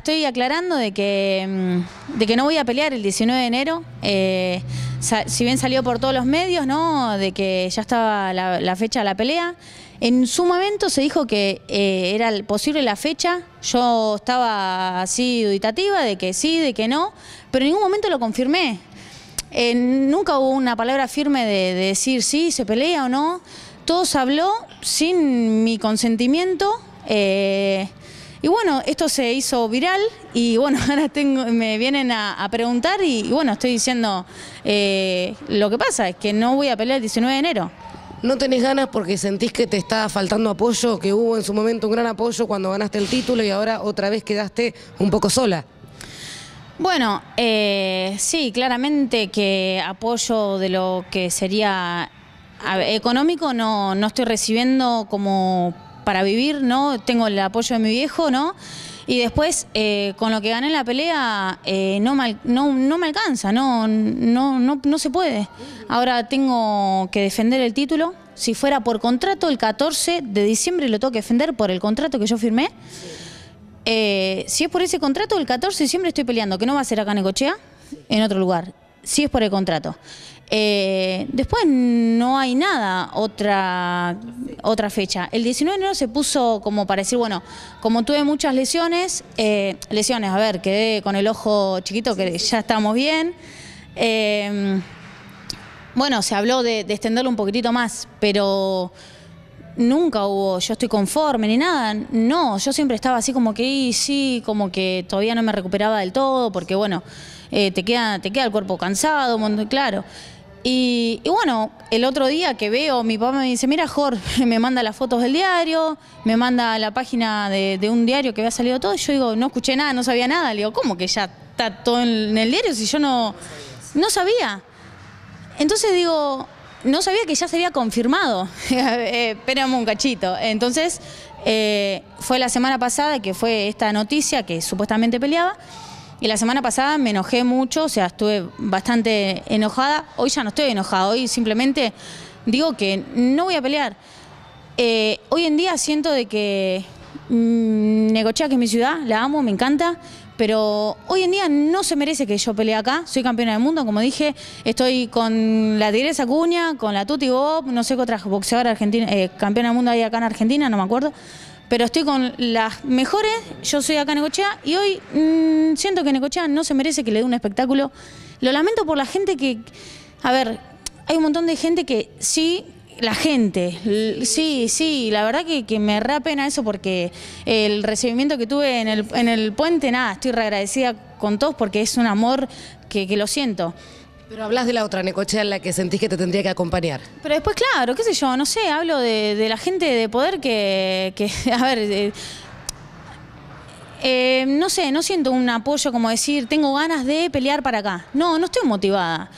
estoy aclarando de que, mm, de que no voy a pelear el 19 de enero. Eh, si bien salió por todos los medios, ¿no? De que ya estaba la, fecha de la pelea. En su momento se dijo que eh, era posible la fecha. Yo estaba así duditativa de que sí, de que no, pero en ningún momento lo confirmé. Eh, nunca hubo una palabra firme de, decir sí, se pelea o no. Todo se habló sin mi consentimiento. Eh, y bueno, esto se hizo viral y bueno, ahora me vienen a, preguntar y, bueno, estoy diciendo, eh, lo que pasa es que no voy a pelear el 19 de enero. ¿No tenés ganas porque sentís que te está faltando apoyo, que hubo en su momento un gran apoyo cuando ganaste el título y ahora otra vez quedaste un poco sola? Bueno, eh, sí, claramente que apoyo de lo que sería económico no, no estoy recibiendo como para vivir, ¿no? Tengo el apoyo de mi viejo, ¿no? Y después, eh, con lo que gané en la pelea, eh, no, mal no, no, me alcanza, no, no, no, no se puede. Ahora tengo que defender el título. Si fuera por contrato, el 14 de diciembre lo tengo que defender por el contrato que yo firmé. Eh, si es por ese contrato, el 14 de diciembre estoy peleando, que no va a ser acá en Ecochea, en otro lugar. Si es por el contrato después no hay nada, otra, otra fecha. El 19 de enero se puso como para decir, bueno, como tuve muchas lesiones, eh, lesiones, a ver, quedé con el ojo chiquito, que ya estamos bien. Em, bueno, se habló de, extenderlo un poquitito más, pero nunca hubo yo estoy conforme ni nada. No, yo siempre estaba así como que sí, como que todavía no me recuperaba del todo, porque bueno, eh, te, queda, te queda el cuerpo cansado, claro. Y, bueno, el otro día que veo, mi papá me dice, mira Jorge, me manda las fotos del diario, me manda la página de, un diario que había salido todo, y yo digo, no escuché nada, no sabía nada, le digo, ¿cómo que ya está todo en el diario si yo no, no sabía? Entonces digo, no sabía que ya se había confirmado, eh, espérame un cachito. Entonces, eh, fue la semana pasada que fue esta noticia que supuestamente peleaba, y la semana pasada me enojé mucho, o sea, estuve bastante enojada. Hoy ya no estoy enojada, hoy simplemente digo que no voy a pelear. Eh, hoy en día siento de que mmm, Necochea, que es mi ciudad, la amo, me encanta, pero hoy en día no se merece que yo pelee acá. Soy campeona del mundo, como dije, estoy con la Tigresa Cuña, con la Tuti Bob, no sé qué otra boxeadora argentina, eh, campeona del mundo hay acá en Argentina, no me acuerdo pero estoy con las mejores. Yo soy acá en Necochea y hoy mm, siento que Necochea no se merece que le dé un espectáculo. Lo lamento por la gente que. A ver, hay un montón de gente que sí la gente, sí, sí, la verdad que, me da pena eso porque el recibimiento que tuve en el, en el puente, nada, estoy agradecida con todos porque es un amor que, que lo siento. Pero hablas de la otra necochea en la que sentís que te tendría que acompañar. Pero después, claro, qué sé yo, no sé, hablo de, la gente de poder que, a ver... Eh, eh, no sé, no siento un apoyo como decir, tengo ganas de pelear para acá. No, no estoy motivada.